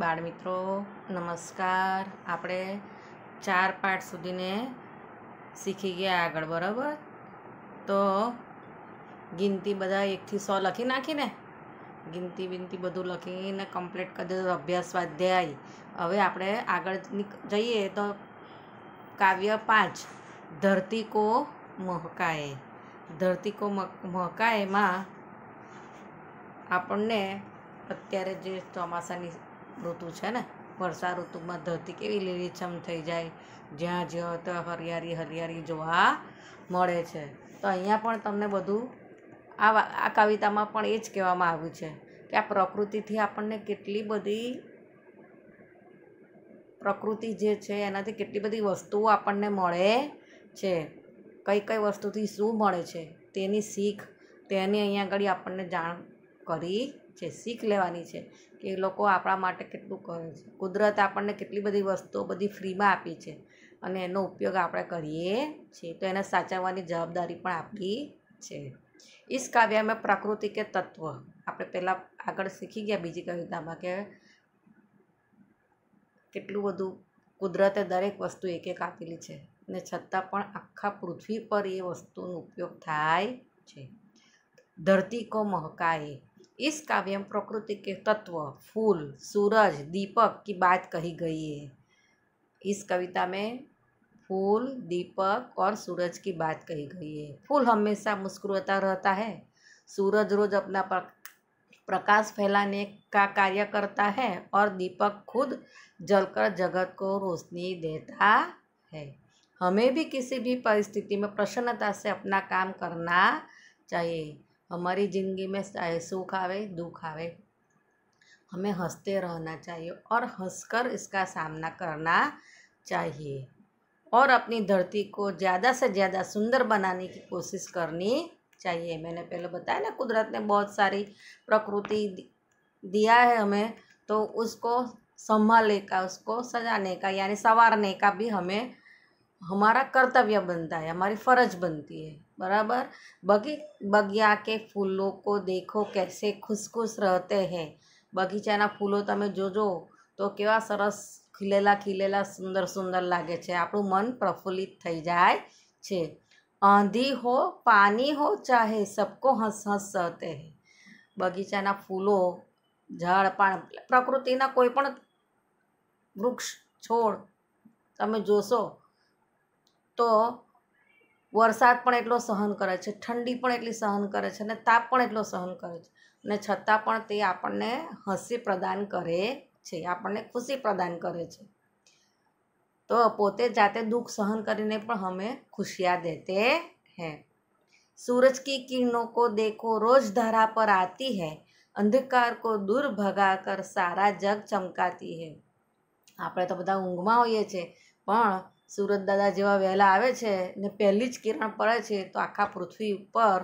બાળ મિત્રો નમસ્કાર આપણે ચાર પાઠ સુધીને શીખી ગયા આગળ બરાબર તો ગિનતી બધા એકથી સો લખી નાખીને ગિનતી બિનતી બધું લખીને કમ્પ્લીટ કરી દીધું અભ્યાસ સ્વાધ્યાય હવે આપણે આગળ જઈએ તો કાવ્ય પાંચ ધરતી કો મહકાએ ધરતી કો મહકાએમાં આપણને અત્યારે જે ચોમાસાની ઋતુ છે ને વર્ષા ઋતુમાં ધરતી કેવી લીલીછમ થઈ જાય જ્યાં જ્યાં ત્યાં હરિયાળી હરિયાળી જોવા મળે છે તો અહીંયા પણ તમને બધું આ આ કવિતામાં પણ એ જ કહેવામાં આવ્યું છે કે આ પ્રકૃતિથી આપણને કેટલી બધી પ્રકૃતિ જે છે એનાથી કેટલી બધી વસ્તુઓ આપણને મળે છે કઈ કઈ વસ્તુથી શું મળે છે તેની શીખ તેની અહીંયા આગળ આપણને જાણ કરી છે શીખ લેવાની છે કે લોકો આપણા માટે કેટલું કરે છે કુદરત આપણને કેટલી બધી વસ્તુઓ બધી ફ્રીમાં આપી છે અને એનો ઉપયોગ આપણે કરીએ છીએ તો એને સાચવવાની જવાબદારી પણ આપી છે ઈસ કાવ્યમાં પ્રકૃતિ કે તત્વ આપણે પહેલાં આગળ શીખી ગયા બીજી કવિતામાં કે કેટલું બધું કુદરતે દરેક વસ્તુ એક એક આપેલી છે ને છતાં પણ આખા પૃથ્વી પર એ વસ્તુનો ઉપયોગ થાય છે ધરતી કો મહકાય इस काव्य में प्रकृति के तत्व फूल सूरज दीपक की बात कही गई है इस कविता में फूल दीपक और सूरज की बात कही गई है फूल हमेशा मुस्कुराता रहता है सूरज रोज अपना प्रकाश फैलाने का कार्य करता है और दीपक खुद जलकर जगत को रोशनी देता है हमें भी किसी भी परिस्थिति में प्रसन्नता से अपना काम करना चाहिए हमारी ज़िंदगी में चाहे सुख आवे दुख आवे हमें हंसते रहना चाहिए और हंसकर इसका सामना करना चाहिए और अपनी धरती को ज़्यादा से ज़्यादा सुंदर बनाने की कोशिश करनी चाहिए मैंने पहले बताया ना कुदरत ने बहुत सारी प्रकृति दिया है हमें तो उसको संभालने का उसको सजाने का यानी संवारने का भी हमें हमारा कर्तव्य बनता है हमारी फ़र्ज बनती है બરાબર बगी બગિયા કે ફૂલો કો દેખો કેસે ખુશખુશ રહેતે હૈ બગીચાના ફૂલો તમે જોજો તો કેવા સરસ ખીલેલા ખીલેલા સુંદર સુંદર લાગે છે આપણું મન પ્રફુલ્લિત થઈ જાય છે આંધી હો પાણી હો ચાહે સબકો હસ હંસ સહતે હૈ બગીચાના ફૂલો ઝાડ પણ પ્રકૃતિના કોઈ પણ વૃક્ષ છોડ તમે જોશો તો વરસાદ પણ એટલો સહન કરે છે ઠંડી પણ એટલી સહન કરે છે અને તાપ પણ એટલો સહન કરે છે અને છતાં પણ તે આપણને હસી પ્રદાન કરે છે આપણને ખુશી પ્રદાન કરે છે તો પોતે જાતે દુઃખ સહન કરીને પણ અમે ખુશિયા દેતે હે સૂરજ કી કિરણો કો દેખો રોજ ધારા પર આતી હૈ અંધકાર કો દૂર ભગા કર સારા જગ ચમકાતી હૈ આપણે તો બધા ઊંઘમાં હોઈએ છીએ પણ સુરત દાદા જેવા વહેલા આવે છે ને પહેલી જ કિરણ પડે છે તો આખા પૃથ્વી ઉપર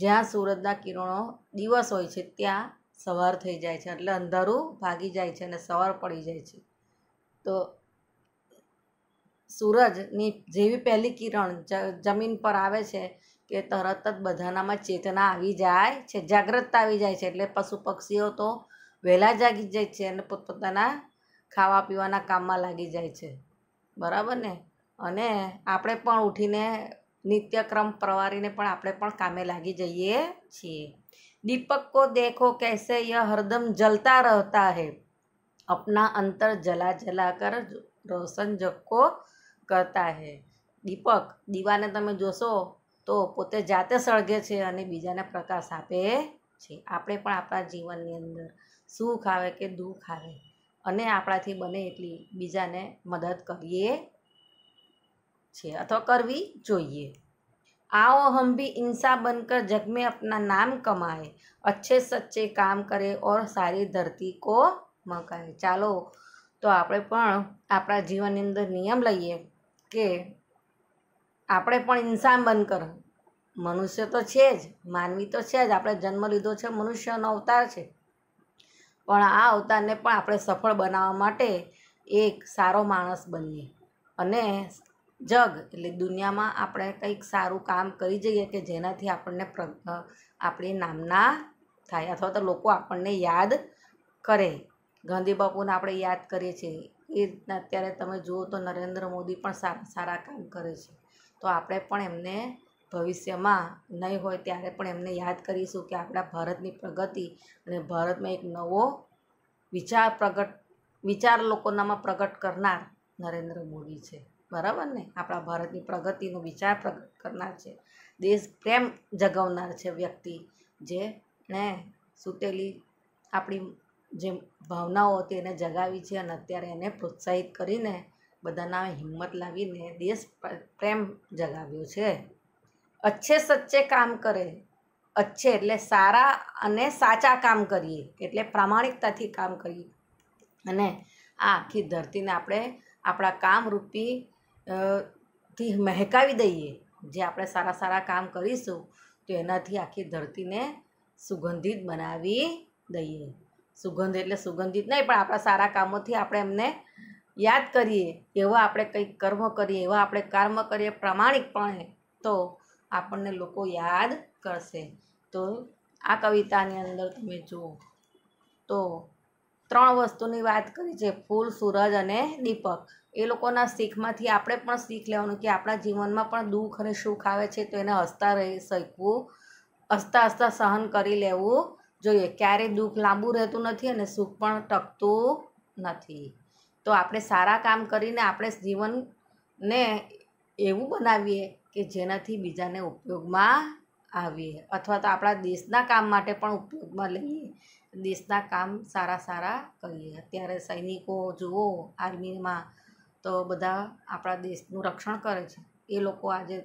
જ્યાં સૂરજના કિરણો દિવસ હોય છે ત્યાં સવાર થઈ જાય છે એટલે અંધારું ભાગી જાય છે અને સવાર પડી જાય છે તો સૂરજની જેવી પહેલી કિરણ જમીન પર આવે છે કે તરત જ બધાનામાં ચેતના આવી જાય છે જાગ્રતતા આવી જાય છે એટલે પશુ પક્ષીઓ તો વહેલા જાગી જાય છે અને પોતપોતાના ખાવા પીવાના કામમાં લાગી જાય છે બરાબર ને અને આપણે પણ ઉઠીને નિત્યક્રમ પ્રવારીને પણ આપણે પણ કામે લાગી જઈએ છીએ દીપક કો દેખો કેસે યહ હરદમ જલતા રહેતા હે અપના અંતર જલા જલા કર રોશન જક્કો કરતા હે દીપક દીવાને તમે જોશો તો પોતે જાતે સળગે છે અને બીજાને પ્રકાશ આપે છે આપણે પણ આપણા જીવનની અંદર સુખ આવે કે દુઃખ આવે અને આપણાથી બને એટલી બીજાને મદદ કરીએ છીએ અથવા કરવી જોઈએ આવો हम भी इंसान बनकर જગમે में નામ કમાય અચ્છે સચ્ચે કામ કરે ઓર સારી ધરતી કો મકાય ચાલો તો આપણે પણ આપણા જીવનની અંદર નિયમ લઈએ કે આપણે પણ ઇન્સાન બનકર મનુષ્ય તો છે જ માનવી તો છે જ આપણે જન્મ લીધો છે મનુષ્યનો અવતાર છે પણ આ અવતારને પણ આપણે સફળ બનાવવા માટે એક સારો માણસ બનીએ અને જગ એટલે દુનિયામાં આપણે કંઈક સારું કામ કરી જઈએ કે જેનાથી આપણને પ્ર આપણી નામના થાય અથવા તો લોકો આપણને યાદ કરે ગાંધી બાપુને આપણે યાદ કરીએ છીએ એ રીતના અત્યારે તમે જુઓ તો નરેન્દ્ર મોદી પણ સારા સારા કામ કરે છે તો આપણે પણ એમને ભવિષ્યમાં નહીં હોય ત્યારે પણ એમને યાદ કરીશું કે આપણા ભારતની પ્રગતિ અને ભારતમાં એક નવો વિચાર પ્રગટ વિચાર લોકોનામાં પ્રગટ કરનાર નરેન્દ્ર મોદી છે બરાબર ને આપણા ભારતની પ્રગતિનો વિચાર પ્રગટ કરનાર છે દેશ પ્રેમ જગાવનાર છે વ્યક્તિ જે ને સૂતેલી આપણી જે ભાવનાઓ હતી એને જગાવી છે અને અત્યારે એને પ્રોત્સાહિત કરીને બધાના હિંમત લાવીને દેશ પ્રેમ જગાવ્યો છે અચ્છે સચ્ચે કામ કરે અચ્છે એટલે સારા અને સાચા કામ કરીએ એટલે પ્રામાણિકતાથી કામ કરીએ અને આ આખી ધરતીને આપણે આપણા કામરૂપી થી મહેકાવી દઈએ જે આપણે સારા સારા કામ કરીશું તો એનાથી આખી ધરતીને સુગંધિત બનાવી દઈએ સુગંધ એટલે સુગંધિત નહીં પણ આપણા સારા કામોથી આપણે એમને યાદ કરીએ એવા આપણે કંઈક કર્મ કરીએ એવા આપણે કર્મ કરીએ પ્રામાણિકપણે તો આપણને લોકો યાદ કરશે તો આ કવિતાની અંદર તમે જુઓ તો ત્રણ વસ્તુની વાત કરી છે ફૂલ સૂરજ અને દીપક એ લોકોના શીખમાંથી આપણે પણ શીખ લેવાનું કે આપણા જીવનમાં પણ દુઃખ અને સુખ આવે છે તો એને હસતા રહી શકવું હસતા હસતા સહન કરી લેવું જોઈએ ક્યારેય દુઃખ લાંબુ રહેતું નથી અને સુખ પણ ટકતું નથી તો આપણે સારા કામ કરીને આપણે જીવનને એવું બનાવીએ કે જેનાથી બીજાને ઉપયોગમાં આવીએ અથવા તો આપણા દેશના કામ માટે પણ ઉપયોગમાં લઈએ દેશના કામ સારા સારા કરીએ અત્યારે સૈનિકો જુઓ આર્મીમાં તો બધા આપણા દેશનું રક્ષણ કરે છે એ લોકો આજે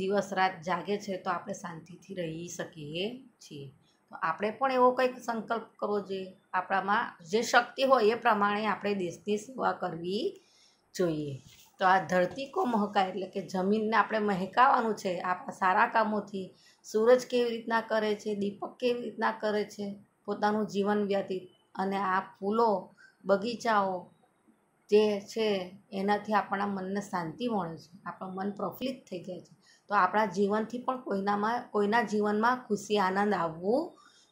દિવસ રાત જાગે છે તો આપણે શાંતિથી રહી શકીએ છીએ તો આપણે પણ એવો કંઈક સંકલ્પ કરવો જોઈએ આપણામાં જે શક્તિ હોય એ પ્રમાણે આપણે દેશની સેવા કરવી જોઈએ તો આ ધરતી કો મહકા એટલે કે જમીનને આપણે મહેકાવાનું છે આપણા સારા કામોથી સૂરજ કેવી રીતના કરે છે દીપક કેવી રીતના કરે છે પોતાનું જીવન વ્યતીત અને આ ફૂલો બગીચાઓ જે છે એનાથી આપણા મનને શાંતિ મળે છે આપણું મન પ્રફુલ્લિત થઈ જાય છે તો આપણા જીવનથી પણ કોઈનામાં કોઈના જીવનમાં ખુશી આનંદ આવવું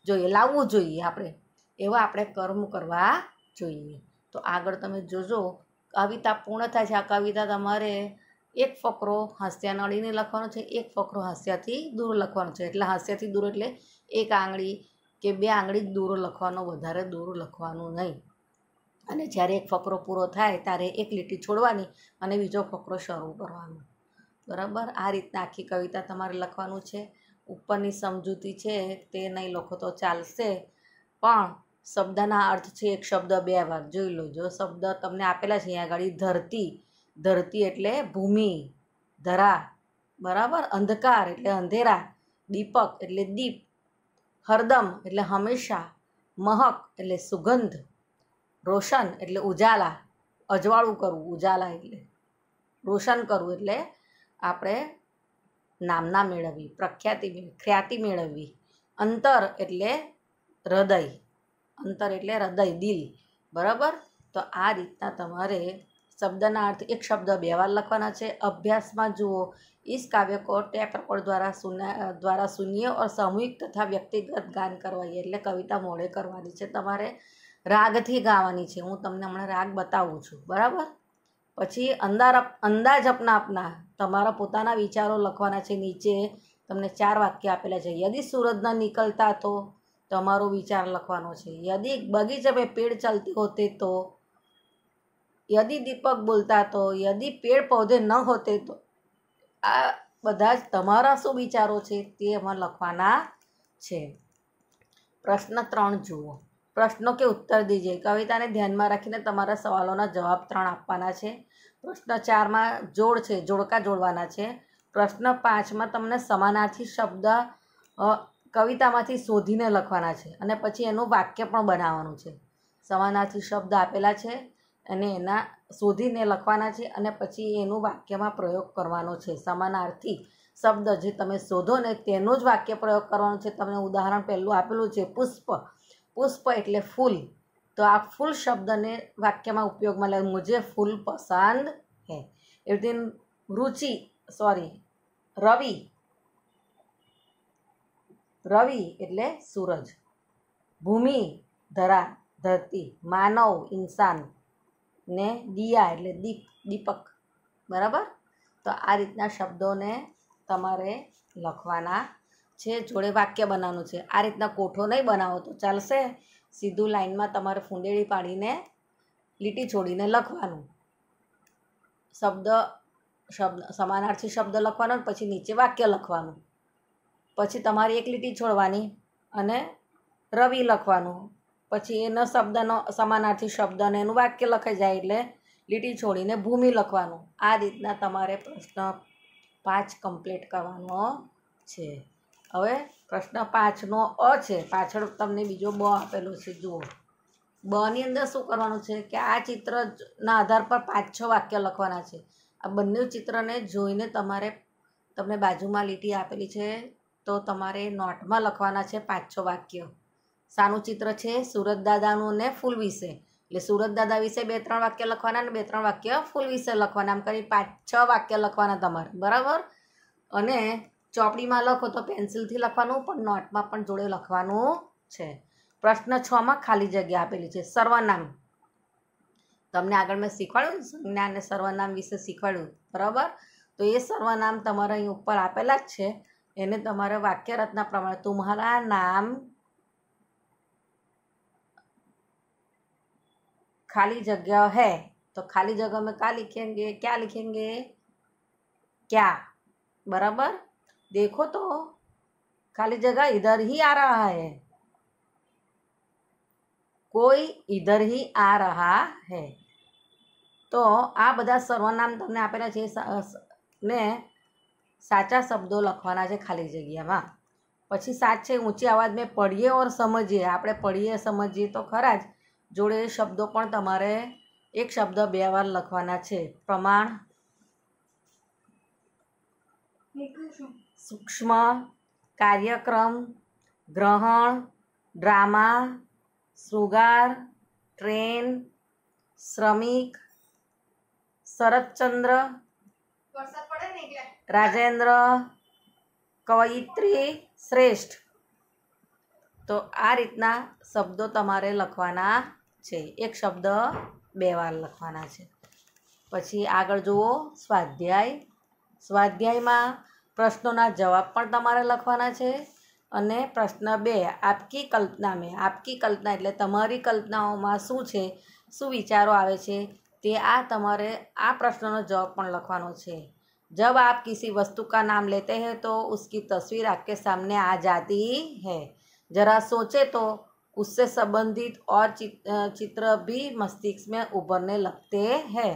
જોઈએ લાવવું જોઈએ આપણે એવા આપણે કર્મ કરવા જોઈએ તો આગળ તમે જોજો કવિતા પૂર્ણ થાય છે આ કવિતા તમારે એક ફકરો હાસ્યા નળીને લખવાનો છે એક ફકરો હાસ્યાથી દૂર લખવાનો છે એટલે હાસ્યાથી દૂર એટલે એક આંગળી કે બે આંગળી દૂર લખવાનો વધારે દૂર લખવાનું નહીં અને જ્યારે એક ફકરો પૂરો થાય ત્યારે એક લીટી છોડવાની અને બીજો ફકરો શરૂ કરવાનો બરાબર આ રીતના આખી કવિતા તમારે લખવાનું છે ઉપરની સમજૂતી છે તે નહીં લખો તો ચાલશે પણ શબ્દના અર્થ છે એક શબ્દ બે વાર જોઈ લો જો શબ્દ તમને આપેલા છે અહીંયા આગળ ધરતી ધરતી એટલે ભૂમિ ધરા બરાબર અંધકાર એટલે અંધેરા દીપક એટલે દીપ હરદમ એટલે હંમેશા મહક એટલે સુગંધ રોશન એટલે ઉજાલા અજવાળું કરવું ઉજાલા એટલે રોશન કરવું એટલે આપણે નામના મેળવવી પ્રખ્યાતિ ખ્યાતિ મેળવવી અંતર એટલે હૃદય અંતર એટલે હૃદય દિલ બરાબર તો આ રીતના તમારે શબ્દના અર્થ એક શબ્દ બે વાર લખવાના છે અભ્યાસમાં જુઓ ઇસ કાવ્ય કો ટેપ રેકોર્ડ દ્વારા સુના દ્વારા શૂન્ય ઓર સામૂહિક તથા વ્યક્તિગત ગાન કરવાની એટલે કવિતા મોડે કરવાની છે તમારે રાગથી ગાવાની છે હું તમને હમણાં રાગ બતાવું છું બરાબર પછી અંદાર અંદાજ અપના અપના તમારા પોતાના વિચારો લખવાના છે નીચે તમને ચાર વાક્ય આપેલા છે યદી સુરતના નીકળતા તો તમારો વિચાર લખવાનો છે યદિ બગીચે પે પેડ ચલતે હોતે તો યદી દીપક બોલતા તો યદિ પેડ પૌધે ન હોતે તો આ બધા જ તમારા શું વિચારો છે તે એમાં લખવાના છે પ્રશ્ન ત્રણ જુઓ પ્રશ્નો કે ઉત્તર દીજે કવિતાને ધ્યાનમાં રાખીને તમારા સવાલોના જવાબ ત્રણ આપવાના છે પ્રશ્ન ચારમાં જોડ છે જોડકા જોડવાના છે પ્રશ્ન પાંચમાં તમને સમાનાર્થી શબ્દ કવિતામાંથી શોધીને લખવાના છે અને પછી એનું વાક્ય પણ બનાવવાનું છે સમાનાર્થી શબ્દ આપેલા છે અને એના શોધીને લખવાના છે અને પછી એનું વાક્યમાં પ્રયોગ કરવાનો છે સમાનાર્થી શબ્દ જે તમે શોધો ને તેનો જ વાક્ય પ્રયોગ કરવાનો છે તમને ઉદાહરણ પહેલું આપેલું છે પુષ્પ પુષ્પ એટલે ફૂલ તો આ ફૂલ શબ્દને વાક્યમાં ઉપયોગમાં લે મુજે ફૂલ પસંદ હે એવી રીતે રુચિ સોરી રવિ રવિ એટલે સૂરજ ભૂમિ ધરા ધરતી માનવ ઇન્સાન ને દિયા એટલે દીપ દીપક બરાબર તો આ રીતના શબ્દોને તમારે લખવાના છે જોડે વાક્ય બનાવવાનું છે આ રીતના કોઠો નહીં બનાવો તો ચાલશે સીધું લાઈનમાં તમારે ફૂંદેડી પાડીને લીટી છોડીને લખવાનું શબ્દ શબ્દ સમાનાર્થી શબ્દ લખવાનો પછી નીચે વાક્ય લખવાનું પછી તમારી એક લીટી છોડવાની અને રવિ લખવાનું પછી એના શબ્દનો સમાનાર્થી શબ્દ અને એનું વાક્ય લખાઈ જાય એટલે લીટી છોડીને ભૂમિ લખવાનું આ રીતના તમારે પ્રશ્ન પાંચ કમ્પ્લીટ કરવાનો છે હવે પ્રશ્ન પાંચનો અ છે પાછળ તમને બીજો બ આપેલો છે જુઓ બની અંદર શું કરવાનું છે કે આ ચિત્રના આધાર પર પાંચ છ વાક્ય લખવાના છે આ બંને ચિત્રને જોઈને તમારે તમને બાજુમાં લીટી આપેલી છે તો તમારે નોટમાં લખવાના છે પાંચ છ વાક્ય સાનું ચિત્ર છે સુરત દાદાનું ને ફૂલ વિશે એટલે સુરત દાદા વિશે બે ત્રણ વાક્ય લખવાના ને બે ત્રણ વાક્ય ફૂલ વિશે લખવાના આમ કરી પાંચ છ વાક્ય લખવાના તમારે બરાબર અને ચોપડીમાં લખો તો પેન્સિલથી લખવાનું પણ નોટમાં પણ જોડે લખવાનું છે પ્રશ્ન છમાં ખાલી જગ્યા આપેલી છે સર્વનામ તમને આગળ મેં શીખવાડ્યું સંજ્ઞા અને સર્વનામ વિશે શીખવાડ્યું બરાબર તો એ સર્વનામ તમારા અહીં ઉપર આપેલા જ છે એને તમારે વાક્યરચના પ્રમાણે તુમ્હારા નામ ખાલી જગ્યા હૈ તો ખાલી જગ્યા મેં કા लिखेंगे क्या लिखेंगे क्या बराबर देखो तो खाली जगह इधर ही आ रहा है કોઈ ઇધર હી આ રહા હૈ તો આ બધા સર્વનામ તમને આપેલા છે ને સાચા શબ્દો લખવાના છે ખાલી જગ્યામાં પછી સાચે ઊંચી અવાજ મેં પડીએ ઓર સમજીએ આપણે પડીએ સમજીએ તો ખરા જ જોડે શબ્દો પણ તમારે એક શબ્દ બે વાર લખવાના છે પ્રમાણ સૂક્ષ્મ કાર્યક્રમ ગ્રહણ ડ્રામા સુગાર ટ્રેન શ્રમિક શરદચંદ્ર રાજેન્દ્ર કવયિત્રી શ્રેષ્ઠ તો આ રીતના શબ્દો તમારે લખવાના છે એક શબ્દ બે વાર લખવાના છે પછી આગળ જુઓ સ્વાધ્યાય સ્વાધ્યાયમાં પ્રશ્નોના જવાબ પણ તમારે લખવાના છે અને પ્રશ્ન બે આપકી કલ્પના મેં આપકી કલ્પના એટલે તમારી કલ્પનાઓમાં શું છે શું વિચારો આવે છે ते आ तमारे आ प्रश्न जवाब પણ લખવાનો जब आप किसी वस्तु का नाम लेते हैं तो उसकी तस्वीर आपके सामने आ जाती है जरा सोचे तो उससे संबंधित और चित्र भी मस्तिष्क में उभरने लगते हैं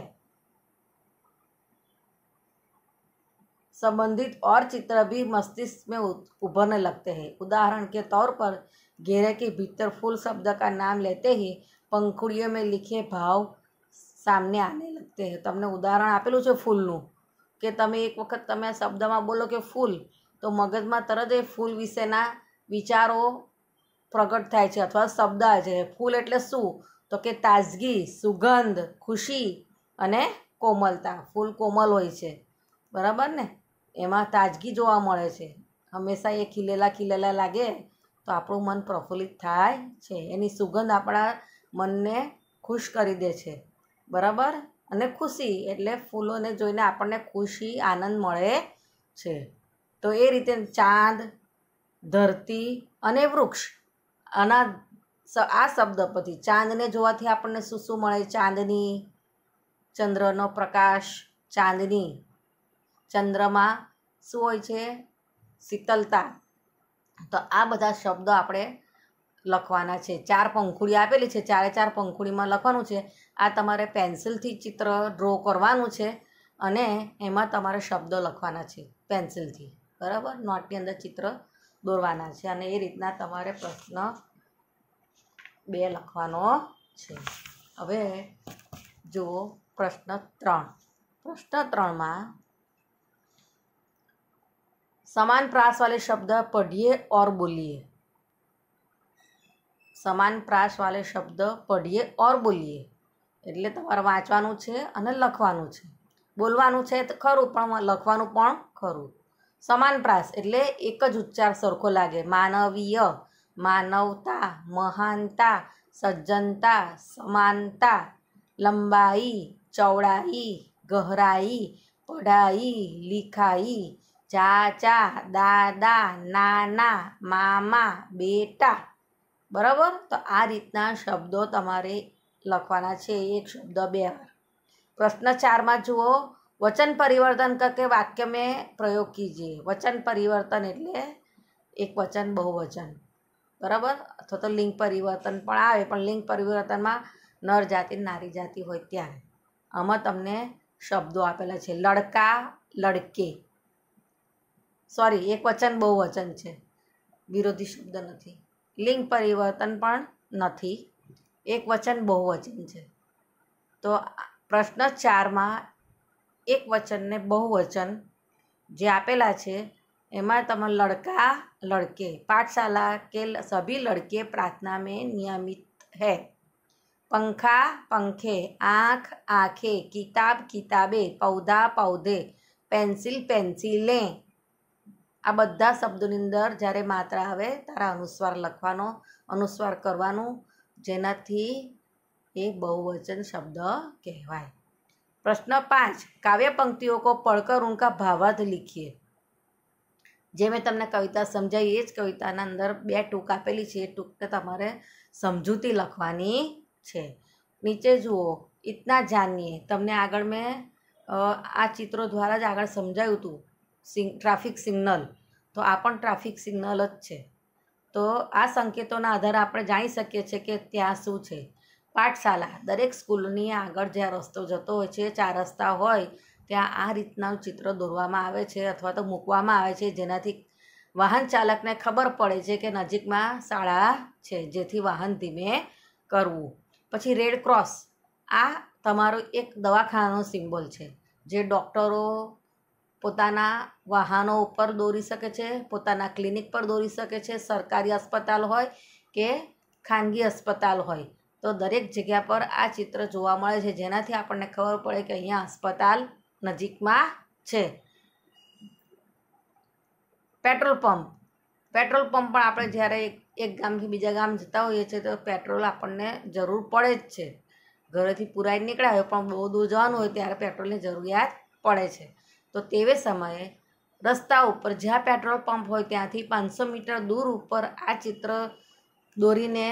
संबंधित और चित्र भी मस्तिष्क में उभरने लगते हैं उदाहरण के तौर पर घेरे के भीतर फूल शब्द का नाम लेते ही पंखुड़ियों में लिखे भाव સામને આને લગતે તમને ઉદાહરણ આપેલું છે ફૂલનું કે તમે એક વખત તમે શબ્દમાં બોલો કે ફૂલ તો મગજમાં તરત એ ફૂલ વિશેના વિચારો પ્રગટ થાય છે અથવા શબ્દ છે ફૂલ એટલે શું તો કે તાજગી સુગંધ ખુશી અને કોમલતા ફૂલ કોમલ હોય છે બરાબર ને એમાં તાજગી જોવા મળે છે હંમેશા એ ખીલેલા ખીલેલા લાગે તો આપણું મન પ્રફુલ્લિત થાય છે એની સુગંધ આપણા મનને ખુશ કરી દે છે બરાબર અને ખુશી એટલે ફૂલોને જોઈને આપણને ખુશી આનંદ મળે છે તો એ રીતે ચાંદ ધરતી અને વૃક્ષ આના આ શબ્દ પછી ચાંદને જોવાથી આપણને શું શું મળે ચાંદની ચંદ્રનો પ્રકાશ ચાંદની ચંદ્રમાં શું હોય છે શીતલતા તો આ બધા શબ્દો આપણે લખવાના છે ચાર પંખુડી આપેલી છે ચારે ચાર પંખુડીમાં લખવાનું છે આ તમારે પેન્સિલથી ચિત્ર ડ્રો કરવાનું છે અને એમાં તમારે શબ્દો લખવાના છે પેન્સિલથી બરાબર નોટની અંદર ચિત્ર દોરવાના છે અને એ રીતના તમારે પ્રશ્ન બે લખવાનો છે હવે જુઓ પ્રશ્ન ત્રણ પ્રશ્ન ત્રણમાં સમાન પ્રાસવાળી શબ્દ પઢીએ ઓર બોલીએ સમાન પ્રાસ વાલે શબ્દ પઢીએ ઓર બોલીએ એટલે તમારે વાંચવાનું છે અને લખવાનું છે બોલવાનું છે તો ખરું પણ લખવાનું પણ ખરું સમાન પ્રાસ એટલે એક જ ઉચ્ચાર સરખો લાગે માનવીય માનવતા મહાનતા સજ્જનતા સમાનતા લંબાઈ ચૌડાઈ ગહરાઈ પઢાઈ લિખાઈ ચાચા દાદા નાના મામા બેટા બરાબર તો આ રીતના શબ્દો તમારે લખવાના છે એક શબ્દ બે વાર પ્રશ્ન ચારમાં જુઓ વચન પરિવર્તન કે વાક્ય મેં પ્રયોગ કીજીએ વચન પરિવર્તન એટલે એક વચન બહુવચન બરાબર અથવા તો લિંગ પરિવર્તન પણ આવે પણ લિંગ પરિવર્તનમાં નર જાતિ નારી જાતિ હોય ત્યારે આમાં તમને શબ્દો આપેલા છે લડકા લડકે સોરી એક વચન બહુવચન છે વિરોધી શબ્દ નથી લિંગ પરિવર્તન પણ નથી એક વચન બહુવચન છે તો પ્રશ્ન ચારમાં એક વચનને બહુવચન જે આપેલા છે એમાં તમે લડકા લડકે પાઠશાલા કે સભી લડકે પ્રાર્થના મેં નિયમિત હે પંખા પંખે આંખ આંખે કિતાબ કિતાબે પૌધા પૌધે પેન્સિલ પેન્સિલે આ બધા શબ્દોની અંદર જ્યારે માત્રા આવે તારા અનુસ્વાર લખવાનો અનુસ્વાર કરવાનો જેનાથી એ બહુવચન શબ્દ કહેવાય પ્રશ્ન પાંચ કાવ્ય પંક્તિઓ કો પડકર ઊંકા ભાવાર્થ લીખીએ જે મેં તમને કવિતા સમજાવી એ જ કવિતાના અંદર બે ટૂંક આપેલી છે એ ટૂંકને તમારે સમજૂતી લખવાની છે નીચે જુઓ ઇતના જાનીએ તમને આગળ મેં આ ચિત્રો દ્વારા જ આગળ સમજાયું હતું સિંગ ટ્રાફિક સિગ્નલ તો આ પણ ટ્રાફિક સિગ્નલ જ છે તો આ સંકેતોના આધારે આપણે જાણી શકીએ છીએ કે ત્યાં શું છે પાઠશાલા દરેક સ્કૂલની આગળ જ્યાં રસ્તો જતો હોય છે ચાર રસ્તા હોય ત્યાં આ રીતના ચિત્ર દોરવામાં આવે છે અથવા તો મૂકવામાં આવે છે જેનાથી વાહન ચાલકને ખબર પડે છે કે નજીકમાં શાળા છે જેથી વાહન ધીમે કરવું પછી રેડ ક્રોસ આ તમારો એક દવાખાનાનો સિમ્બોલ છે જે ડૉક્ટરો પોતાના વાહનો ઉપર દોરી શકે છે પોતાના ક્લિનિક પર દોરી શકે છે સરકારી અસ્પતાલ હોય કે ખાનગી અસ્પતાલ હોય તો દરેક જગ્યા પર આ ચિત્ર જોવા મળે છે જેનાથી આપણને ખબર પડે કે અહીંયા અસ્પતાલ નજીકમાં છે પેટ્રોલ પંપ પેટ્રોલ પંપ પણ આપણે જ્યારે એક ગામથી બીજા ગામ જતા હોઈએ છીએ તો પેટ્રોલ આપણને જરૂર પડે જ છે ઘરેથી પુરાઈ નીકળ્યા હોય પણ બહુ દૂર જવાનું હોય ત્યારે પેટ્રોલની જરૂરિયાત પડે છે તો તેવે સમયે રસ્તા ઉપર જ્યાં પેટ્રોલ પંપ હોય ત્યાંથી પાંચસો મીટર દૂર ઉપર આ ચિત્ર દોરીને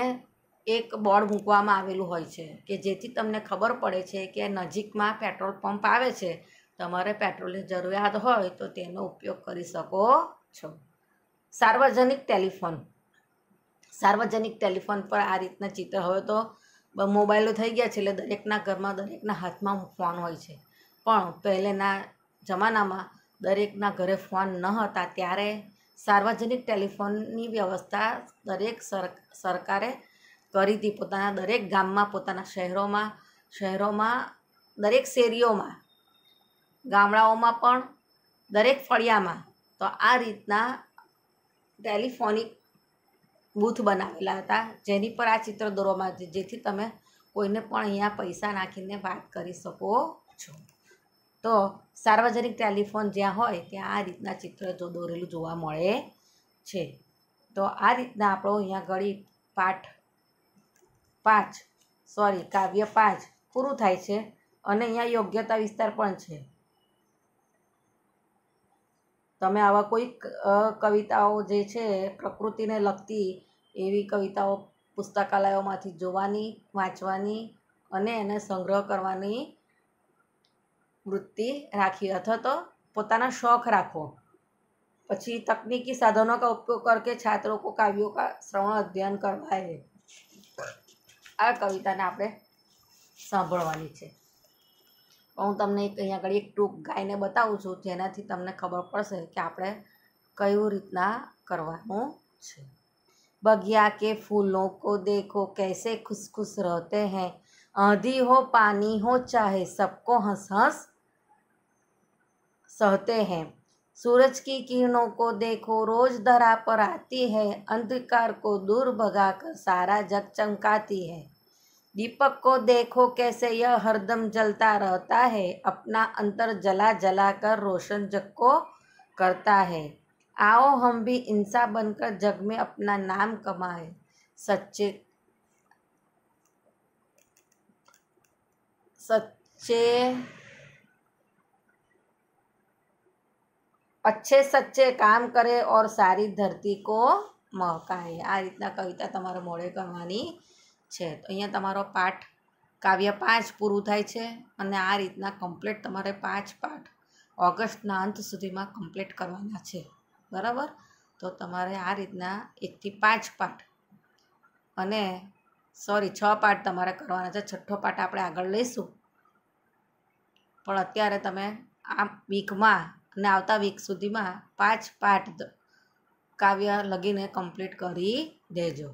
એક બોર્ડ મૂકવામાં આવેલું હોય છે કે જેથી તમને ખબર પડે છે કે નજીકમાં પેટ્રોલ પંપ આવે છે તમારે પેટ્રોલની જરૂરિયાત હોય તો તેનો ઉપયોગ કરી શકો છો સાર્વજનિક ટેલિફોન સાર્વજનિક ટેલિફોન પર આ રીતના ચિત્ર હવે તો મોબાઈલો થઈ ગયા છે એટલે દરેકના ઘરમાં દરેકના હાથમાં ફોન હોય છે પણ પહેલેના જમાનામાં દરેકના ઘરે ફોન ન હતા ત્યારે સાર્વજનિક ટેલિફોનની વ્યવસ્થા દરેક સરકારે કરી હતી પોતાના દરેક ગામમાં પોતાના શહેરોમાં શહેરોમાં દરેક શેરીઓમાં ગામડાઓમાં પણ દરેક ફળિયામાં તો આ રીતના ટેલિફોનિક બૂથ બનાવેલા હતા જેની પર આ ચિત્ર દોરવામાં આવ્યું જેથી તમે કોઈને પણ અહીંયા પૈસા નાખીને વાત કરી શકો છો તો સાર્વજનિક ટેલિફોન જ્યાં હોય ત્યાં આ રીતના ચિત્ર જો દોરેલું જોવા મળે છે તો આ રીતના આપણો અહીંયા ઘડી પાઠ પાંચ સોરી કાવ્ય પાંચ પૂરું થાય છે અને અહીંયા યોગ્યતા વિસ્તાર પણ છે તમે આવા કોઈ કવિતાઓ જે છે પ્રકૃતિને લગતી એવી કવિતાઓ પુસ્તકાલયોમાંથી જોવાની વાંચવાની અને એને સંગ્રહ કરવાની वृत्ती राखी अथ तो પોતાનો શોખ રાખો પછી તકનીકી સાધનોનો ઉપયોગ કરીને ছাত্রদেরકો કાવ્યોનું શ્રવણ અધ્યાયન કરવાય આ કવિતાને આપણે સાંભળવાની છે હું તમને એક અહીં આગળ એક ટુક ગાઈને બતાઉં છું જેનાથી તમને ખબર પડશે કે આપણે કયો રીત ના કરવાનો છે બગીચા કે ફૂલો કો देखो कैसे खुश खुश રહેતે હે આધી હો પાણી હો ચાહે सबको हंस हंस सहते हैं सूरज की किरणों को देखो रोज धरा पर आती है अंधकार को दूर भगाकर सारा जग चमकाती है दीपक को देखो कैसे यह हरदम जलता रहता है अपना अंतर जला जला कर रोशन जग को करता है आओ हम भी इंसा बनकर जग में अपना नाम कमाए सच्चे सच्चे અચ્છે સચ્ચે કામ કરે ઓર સારી ધરતી કો મહકાય આ રીતના કવિતા તમારે મોડે કરવાની છે તો અહીંયા તમારો પાઠ કાવ્ય પાંચ પૂરું થાય છે અને આ રીતના કમ્પ્લીટ તમારે પાંચ પાઠ ઓગસ્ટના અંત સુધીમાં કમ્પ્લીટ કરવાના છે બરાબર તો તમારે આ રીતના એકથી પાંચ પાઠ અને સોરી છ પાઠ તમારે કરવાના છે છઠ્ઠો પાઠ આપણે આગળ લઈશું પણ અત્યારે તમે આ વીકમાં ને આવતા વીક સુધીમાં પાંચ પાઠ કાવ્ય લગીને કમ્પ્લીટ કરી દેજો